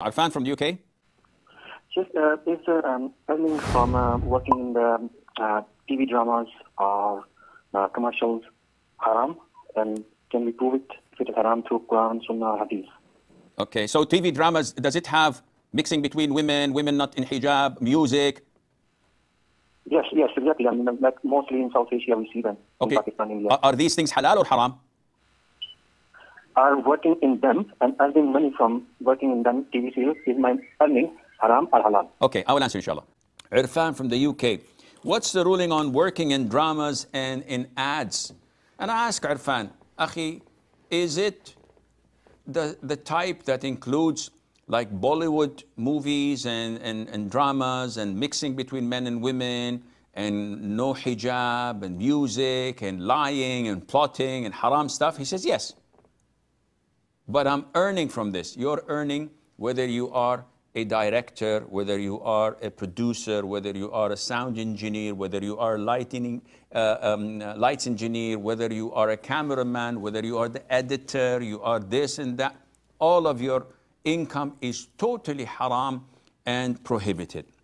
Arfan from the UK. Just uh, is there um, from uh, working in the uh, TV dramas or uh, commercials haram? And can we prove it if it is haram through Quran, Sunnah, Hadith? Okay, so TV dramas, does it have mixing between women, women not in hijab, music? Yes, yes, exactly. I mean, like mostly in South Asia we see them. Okay. In Pakistan, India. Are, are these things halal or haram? are working in them and earning money from working in them TV series is my earning haram or halal. Okay, I will answer inshallah. Irfan from the UK. What's the ruling on working in dramas and in ads? And I ask Irfan, Akhi, is it the, the type that includes like Bollywood movies and, and, and dramas and mixing between men and women and no hijab and music and lying and plotting and haram stuff? He says, yes but I'm earning from this. You're earning whether you are a director, whether you are a producer, whether you are a sound engineer, whether you are a lighting, uh, um, uh, lights engineer, whether you are a cameraman, whether you are the editor, you are this and that. All of your income is totally haram and prohibited.